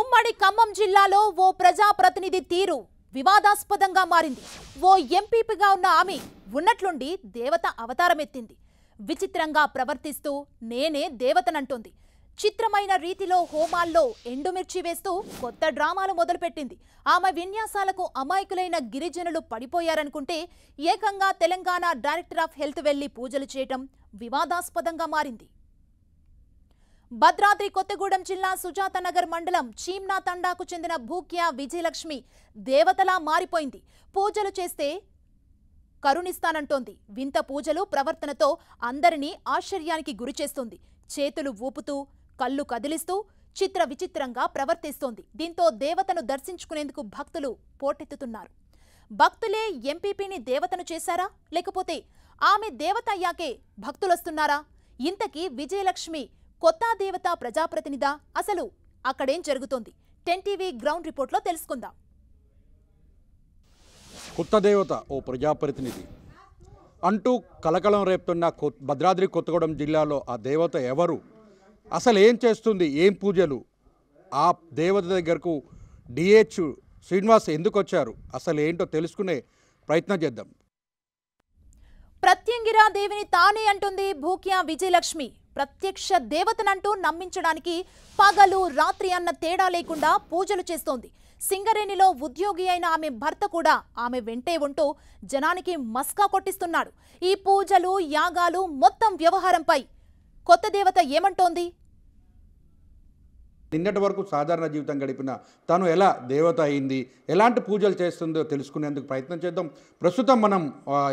ఉమ్మడి ఖమ్మం జిల్లాలో ఓ ప్రజాప్రతినిధి తీరు వివాదాస్పదంగా మారింది ఓ ఎంపీపీగా ఉన్న ఆమె ఉన్నట్లుండి దేవత అవతారమెత్తింది విచిత్రంగా ప్రవర్తిస్తూ నేనే దేవతనంటోంది చిత్రమైన రీతిలో హోమాల్లో ఎండుమిర్చి వేస్తూ కొత్త డ్రామాలు మొదలుపెట్టింది ఆమె విన్యాసాలకు అమాయకులైన గిరిజనులు పడిపోయారనుకుంటే ఏకంగా తెలంగాణ డైరెక్టర్ ఆఫ్ హెల్త్ వెళ్లి పూజలు చేయటం వివాదాస్పదంగా మారింది భద్రాద్రి కొత్తగూడెం జిల్లా సుజాతనగర్ మండలం చీమ్నా తండాకు చెందిన భూక్య విజయలక్ష్మి దేవతలా మారిపోయింది పూజలు చేస్తే కరుణిస్తానంటోంది వింత పూజలు ప్రవర్తనతో అందరినీ ఆశ్చర్యానికి గురిచేస్తోంది చేతులు ఊపుతూ కళ్ళు కదిలిస్తూ చిత్ర విచిత్రంగా ప్రవర్తిస్తోంది దీంతో దేవతను దర్శించుకునేందుకు భక్తులు పోటెత్తుతున్నారు భక్తులే ఎంపీపీని దేవతను చేశారా లేకపోతే ఆమె దేవత అయ్యాకే భక్తులొస్తున్నారా ఇంతకీ విజయలక్ష్మి కొత్త దేవత ప్రజాప్రతినిధా అసలు అక్కడేం జరుగుతోంది టెన్ టీవీ గ్రౌండ్ రిపోర్ట్లో తెలుసుకుందాం కొత్త దేవత ఓ ప్రజాప్రతినిధి అంటూ కలకలం రేపుతున్న భద్రాద్రి కొత్తగూడెం జిల్లాలో ఆ దేవత ఎవరు అసలు ఏం చేస్తుంది ఏం పూజలు ఆ దేవత దగ్గరకు డిహెచ్ శ్రీనివాస్ ఎందుకు వచ్చారు అసలు ఏంటో తెలుసుకునే ప్రయత్నం చేద్దాం ప్రత్యంగిరా దేవిని తానే అంటుంది భూక్యా విజయలక్ష్మి ప్రత్యక్ష దేవతనంటూ నమ్మించడానికి పగలు రాత్రి అన్న తేడా లేకుండా పూజలు చేస్తోంది సింగరేణిలో ఉద్యోగి అయిన ఆమె భర్త కూడా ఆమె వెంటే ఉంటూ జనానికి మస్కా కొట్టిస్తున్నాడు ఈ పూజలు యాగాలు మొత్తం వ్యవహారంపై కొత్త దేవత ఏమంటోంది నిన్నటి వరకు సాధారణ జీవితం గడిపిన తను ఎలా దేవత అయింది ఎలాంటి పూజలు చేస్తుందో తెలుసుకునేందుకు ప్రయత్నం చేద్దాం ప్రస్తుతం మనం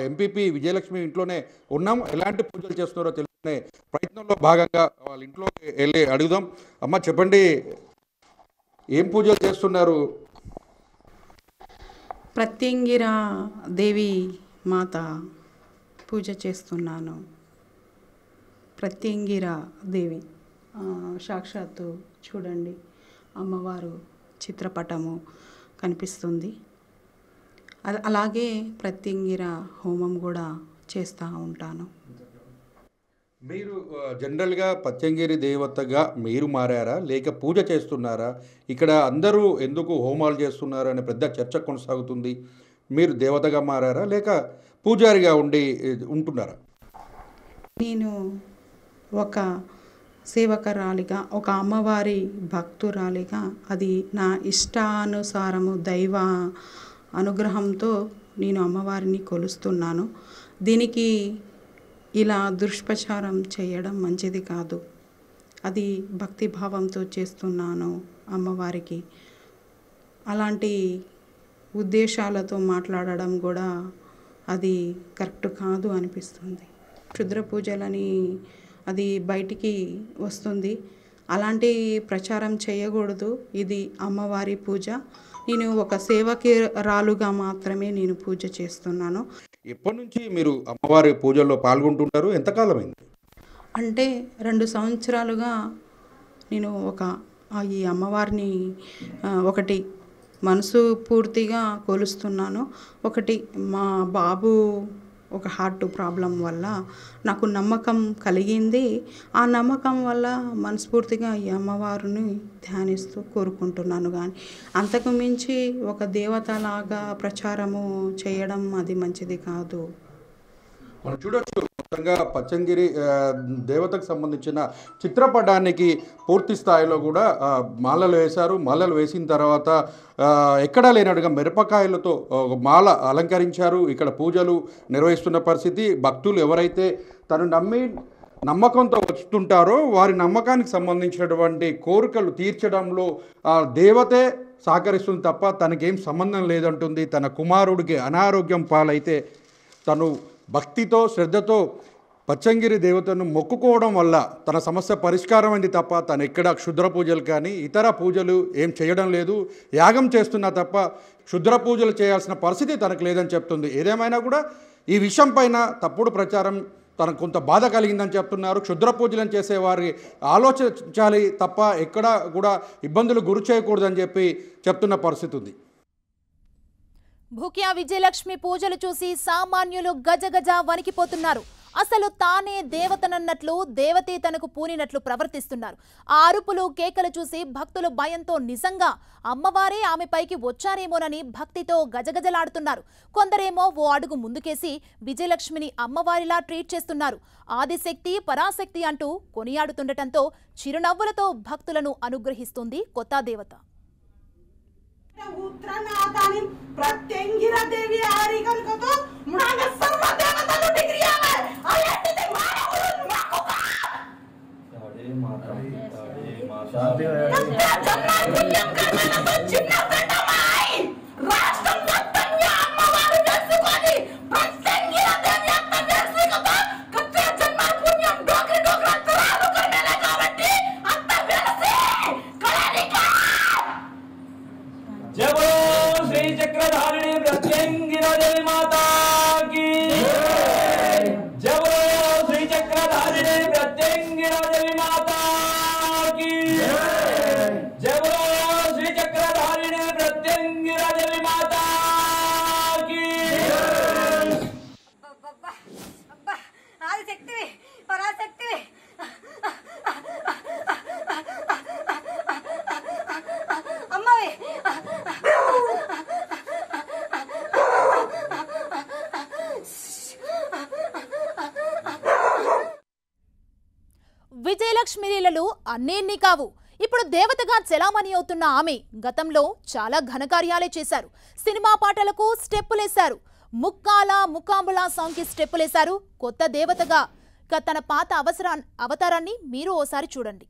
ఎంపీపీ విజయలక్ష్మి ఇంట్లోనే ఉన్నాం ఎలాంటి పూజలు చేస్తున్నారో తెలుసు అనే ప్రయత్నంలో భాగంగా వాళ్ళ ఇంట్లో వెళ్ళి అడుగుదాం అమ్మ చెప్పండి ఏం పూజలు చేస్తున్నారు ప్రత్యంగిరా దేవి మాత పూజ చేస్తున్నాను ప్రత్యంగిరా దేవి సాక్షాత్తు చూడండి అమ్మవారు చిత్రపటము కనిపిస్తుంది అలాగే ప్రత్యంగిర హోమం కూడా చేస్తూ ఉంటాను మీరు జనరల్గా పచ్చంగిరి దేవతగా మీరు మారారా లేక పూజ చేస్తున్నారా ఇక్కడ అందరూ ఎందుకు హోమాలు చేస్తున్నారు అనే పెద్ద చర్చ కొనసాగుతుంది మీరు దేవతగా మారారా లేక పూజారిగా ఉండి ఉంటున్నారా నేను ఒక సేవకరాలిగా ఒక అమ్మవారి భక్తురాలిగా అది నా ఇష్టానుసారము దైవ అనుగ్రహంతో నేను అమ్మవారిని కొలుస్తున్నాను దీనికి ఇలా దుష్ప్రచారం చేయడం మంచిది కాదు అది భక్తిభావంతో చేస్తున్నాను అమ్మవారికి అలాంటి ఉద్దేశాలతో మాట్లాడడం కూడా అది కరెక్ట్ కాదు అనిపిస్తుంది క్షుద్ర పూజలని అది బయటికి వస్తుంది అలాంటి ప్రచారం చేయకూడదు ఇది అమ్మవారి పూజ నేను ఒక సేవకి రాలుగా మాత్రమే నేను పూజ చేస్తున్నాను ఎప్పటి నుంచి మీరు అమ్మవారి పూజల్లో పాల్గొంటుంటారు ఎంతకాలమైంది అంటే రెండు సంవత్సరాలుగా నేను ఒక ఈ అమ్మవారిని ఒకటి మనసు పూర్తిగా కొలుస్తున్నాను ఒకటి మా బాబు ఒక హార్ట్ ప్రాబ్లం వల్ల నాకు నమ్మకం కలిగింది ఆ నమ్మకం వల్ల మనస్ఫూర్తిగా ఈ అమ్మవారిని ధ్యానిస్తూ కోరుకుంటున్నాను కానీ అంతకు మించి ఒక దేవతలాగా ప్రచారము చేయడం అది మంచిది కాదు మనం చూడొచ్చు మొత్తంగా పచ్చంగిరి దేవతకు సంబంధించిన చిత్రపటానికి పూర్తి స్థాయిలో కూడా మాలలు వేశారు మాలలు వేసిన తర్వాత ఎక్కడా లేనట్టుగా మిరపకాయలతో మాల అలంకరించారు ఇక్కడ పూజలు నిర్వహిస్తున్న పరిస్థితి భక్తులు ఎవరైతే తను నమ్మి నమ్మకంతో వస్తుంటారో వారి నమ్మకానికి సంబంధించినటువంటి కోరికలు తీర్చడంలో ఆ దేవతే సహకరిస్తుంది తప్ప తనకేం సంబంధం లేదంటుంది తన కుమారుడికి అనారోగ్యం పాలైతే తను భక్తితో శ్రద్ధతో పచ్చంగిరి దేవతను మొక్కుకోవడం వల్ల తన సమస్య పరిష్కారం అయింది తప్ప తను ఎక్కడ క్షుద్ర పూజలు కానీ ఇతర పూజలు ఏం చేయడం లేదు యాగం చేస్తున్నా తప్ప క్షుద్ర పూజలు చేయాల్సిన పరిస్థితి తనకు లేదని చెప్తుంది ఏదేమైనా కూడా ఈ విషయం పైన తప్పుడు ప్రచారం తనకు కొంత బాధ కలిగిందని చెప్తున్నారు క్షుద్ర పూజలను చేసేవారి ఆలోచించాలి తప్ప ఎక్కడా కూడా ఇబ్బందులు గురి చేయకూడదని చెప్పి చెప్తున్న పరిస్థితి ఉంది భుకియా విజయలక్ష్మి పూజలు చూసి సామాన్యులు గజగజ వణికిపోతున్నారు అసలు తానే దేవతనన్నట్లు దేవతే తనకు పూనినట్లు ప్రవర్తిస్తున్నారు ఆ అరుపులు కేకలు చూసి భక్తులు భయంతో నిజంగా అమ్మవారే ఆమెపైకి వచ్చారేమోనని భక్తితో గజగజలాడుతున్నారు కొందరేమో ఓ అడుగు ముందుకేసి విజయలక్ష్మిని అమ్మవారిలా ట్రీట్ చేస్తున్నారు ఆదిశక్తి పరాశక్తి అంటూ కొనియాడుతుండటంతో చిరునవ్వులతో భక్తులను అనుగ్రహిస్తుంది కొత్త దేవత ಉತ್ರನಾದಾನಿ ಪ್ರತ್ಯಂಗಿರ ದೇವಿ ಆರಿಗನ್ ಕತ चक्रधारिणी ब्रह्मेंगिरा देवी माता అన్నీ కావు ఇప్పుడు దేవతగా చెలామణి అవుతున్న ఆమె గతంలో చాలా ఘనకార్యాలే చేశారు సినిమా పాటలకు స్టెప్పులేశారు ముక్కాల సాంగ్ కి స్టెప్పులేశారు కొత్త దేవతగా తన పాత అవసరా అవతారాన్ని మీరు ఓసారి చూడండి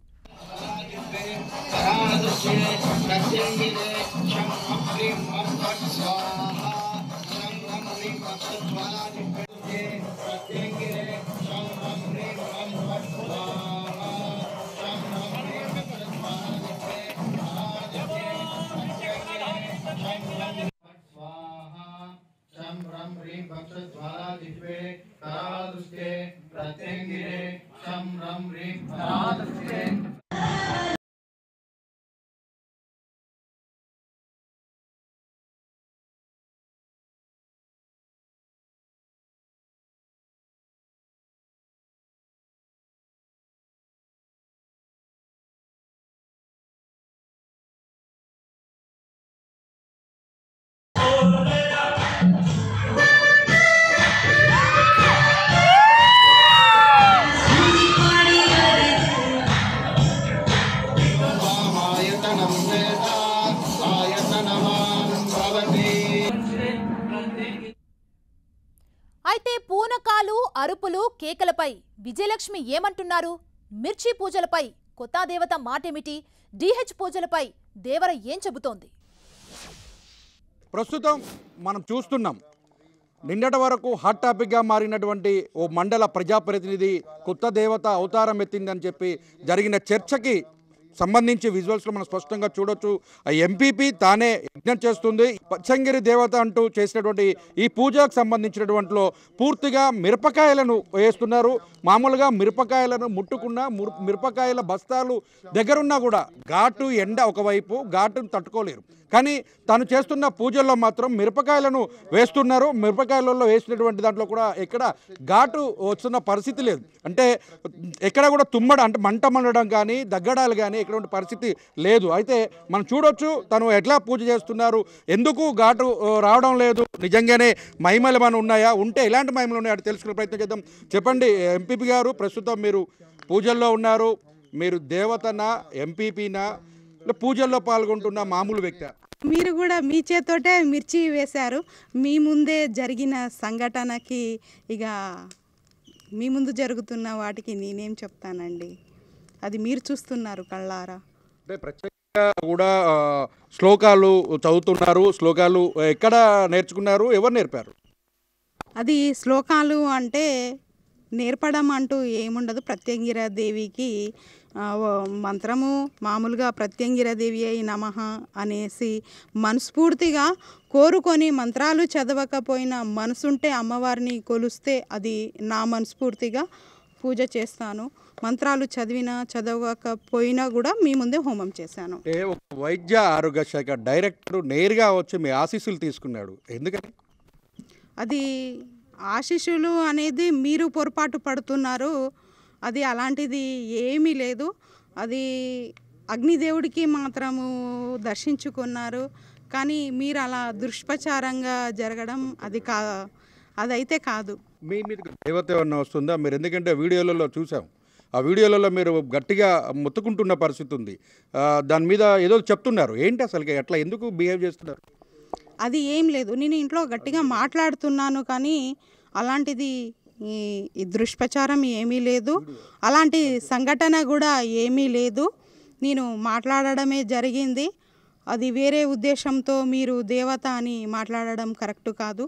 విజయలక్ష్మి ఏమంటున్నారు మిర్చి పూజలపై కొత్త దేవత మాటేమిటి డిహెచ్ పూజలపై దేవర ఏం చెబుతోంది ప్రస్తుతం మనం చూస్తున్నాం నిన్నటి వరకు హాట్ టాపిక్గా మారినటువంటి ఓ మండల ప్రజాప్రతినిధి కొత్త దేవత అవతారం ఎత్తిందని చెప్పి జరిగిన చర్చకి సంబంధించి విజువల్స్లో మనం స్పష్టంగా చూడొచ్చు ఎంపీపీ తానే యజ్ఞం చేస్తుంది పచ్చంగిరి దేవత అంటూ చేసినటువంటి ఈ పూజకు సంబంధించినటువంటిలో పూర్తిగా మిరపకాయలను వేస్తున్నారు మామూలుగా మిరపకాయలను ముట్టుకున్న మిరపకాయల బస్తాలు దగ్గరున్నా కూడా ఘాటు ఎండ ఒకవైపు ఘాటును తట్టుకోలేరు కానీ తను చేస్తున్న పూజల్లో మాత్రం మిరపకాయలను వేస్తున్నారు మిరపకాయలలో వేసినటువంటి దాంట్లో కూడా ఎక్కడ ఘాటు వస్తున్న పరిస్థితి లేదు అంటే ఎక్కడ కూడా తుమ్మడం అంటే మంట మండడం కానీ దగ్గడాలు కానీ ఎటువంటి పరిస్థితి లేదు అయితే మనం చూడొచ్చు తను ఎట్లా పూజ చేస్తున్నారు ఎందుకు ఘాటు రావడం లేదు నిజంగానే మహిమలు మన ఉన్నాయా ఉంటే ఎలాంటి మహిమలు ఉన్నాయో అది తెలుసుకునే ప్రయత్నం చేద్దాం చెప్పండి ఎంపీపీ గారు ప్రస్తుతం మీరు పూజల్లో ఉన్నారు మీరు దేవతనా ఎంపీపీనా పూజల్లో పాల్గొంటున్న మామూలు వ్యక్తి మీరు కూడా మీ చేతోటే మిర్చి వేశారు మీ ముందే జరిగిన సంఘటనకి ఇక మీ ముందు జరుగుతున్న వాటికి నేనేం చెప్తానండి అది మీరు చూస్తున్నారు కళ్ళారా కూడా శ్లోకాలు చదువుతున్నారు శ్లోకాలు ఎక్కడ నేర్చుకున్నారు ఎవరు నేర్పారు అది శ్లోకాలు అంటే నేర్పడం అంటూ ఏముండదు దేవికి మంత్రము మామూలుగా దేవి అయి నమ అనేసి మనస్ఫూర్తిగా కోరుకొని మంత్రాలు చదవకపోయినా మనసుంటే అమ్మవారిని కొలుస్తే అది నా మనస్ఫూర్తిగా పూజ చేస్తాను మంత్రాలు చదివినా చదవకపోయినా కూడా మీ ముందే హోమం చేశాను వైద్య ఆరోగ్య శాఖ డైరెక్టర్ నేరుగా వచ్చి మీ ఆశీస్సులు తీసుకున్నాడు ఎందుకని అది ఆశీస్సులు అనేది మీరు పొరపాటు పడుతున్నారు అది అలాంటిది ఏమీ లేదు అది అగ్నిదేవుడికి మాత్రము దర్శించుకున్నారు కానీ మీరు అలా దుష్ప్రచారంగా జరగడం అది కా అదైతే కాదు మీ మీద దేవత ఏమన్నా వస్తుందా మీరు ఎందుకంటే వీడియోలలో చూసాం ఆ వీడియోలలో మీరు గట్టిగా మొత్తుకుంటున్న పరిస్థితి ఉంది దాని మీద ఏదో చెప్తున్నారు ఏంటి అసలు ఎట్లా ఎందుకు బిహేవ్ చేస్తున్నారు అది ఏం లేదు నేను ఇంట్లో గట్టిగా మాట్లాడుతున్నాను కానీ అలాంటిది ఈ దుష్ప్రచారం ఏమీ లేదు అలాంటి సంఘటన కూడా ఏమీ లేదు నేను మాట్లాడడమే జరిగింది అది వేరే ఉద్దేశంతో మీరు దేవత అని మాట్లాడడం కరెక్ట్ కాదు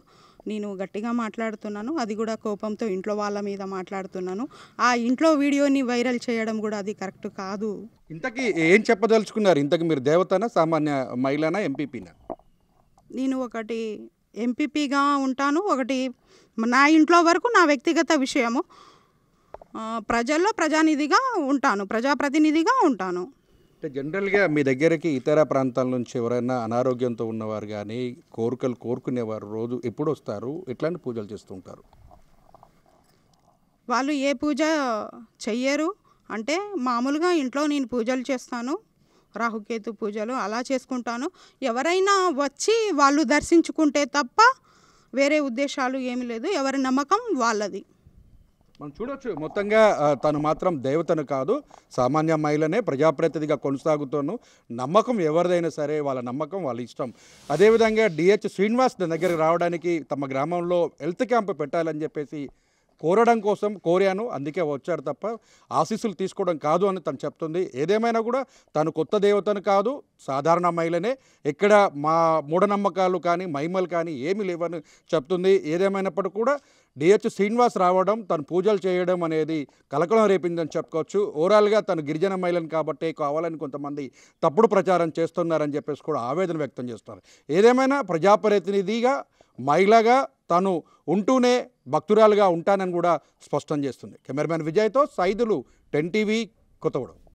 నేను గట్టిగా మాట్లాడుతున్నాను అది కూడా కోపంతో ఇంట్లో వాళ్ళ మీద మాట్లాడుతున్నాను ఆ ఇంట్లో వీడియోని వైరల్ చేయడం కూడా అది కరెక్ట్ కాదు ఇంతకి ఏం చెప్పదలుచుకున్నారు ఇంతకు మీరు దేవతనా సామాన్య మహిళనా ఎంపీపీనా నేను ఒకటి ఎంపీపీగా ఉంటాను ఒకటి నా ఇంట్లో వరకు నా వ్యక్తిగత విషయము ప్రజల్లో ప్రజానిధిగా ఉంటాను ప్రజాప్రతినిధిగా ఉంటాను అంటే జనరల్గా మీ దగ్గరికి ఇతర ప్రాంతాల నుంచి ఎవరైనా అనారోగ్యంతో ఉన్నవారు కానీ కోరికలు కోరుకునేవారు రోజు ఎప్పుడు వస్తారు ఎట్లాంటి పూజలు చేస్తుంటారు వాళ్ళు ఏ పూజ చెయ్యరు అంటే మామూలుగా ఇంట్లో నేను పూజలు చేస్తాను రాహుకేతు పూజలు అలా చేసుకుంటాను ఎవరైనా వచ్చి వాళ్ళు దర్శించుకుంటే తప్ప వేరే ఉద్దేశాలు ఏమి లేదు ఎవరి నమ్మకం వాళ్ళది మనం చూడొచ్చు మొత్తంగా తను మాత్రం దేవతను కాదు సామాన్య మహిళనే ప్రజాప్రతినిధిగా కొనసాగుతాను నమ్మకం ఎవరిదైనా సరే వాళ్ళ నమ్మకం వాళ్ళ ఇష్టం అదేవిధంగా డిహెచ్ శ్రీనివాస్ దగ్గరికి రావడానికి తమ గ్రామంలో హెల్త్ క్యాంప్ పెట్టాలని చెప్పేసి కోరడం కోసం కోరాను అందుకే వచ్చారు తప్ప ఆశీస్సులు తీసుకోవడం కాదు అని తను చెప్తుంది ఏదేమైనా కూడా తను కొత్త దేవతను కాదు సాధారణ మహిళనే ఎక్కడ మా మూఢనమ్మకాలు కానీ మహిమలు కానీ ఏమీ లేవని చెప్తుంది ఏదేమైనప్పటికీ కూడా డిహెచ్ శ్రీనివాస్ రావడం తను పూజలు చేయడం అనేది కలకలం రేపిందని చెప్పుకోవచ్చు ఓవరాల్గా తను గిరిజన మహిళను కాబట్టి కావాలని కొంతమంది తప్పుడు ప్రచారం చేస్తున్నారని చెప్పేసి కూడా ఆవేదన వ్యక్తం చేస్తున్నారు ఏదేమైనా ప్రజాప్రతినిధిగా మహిళగా తాను ఉంటూనే భక్తురాలుగా ఉంటానని కూడా స్పష్టం చేస్తుంది కెమెరామెన్ విజయ్తో సైదులు టెన్ టీవీ కొత్తగూడెం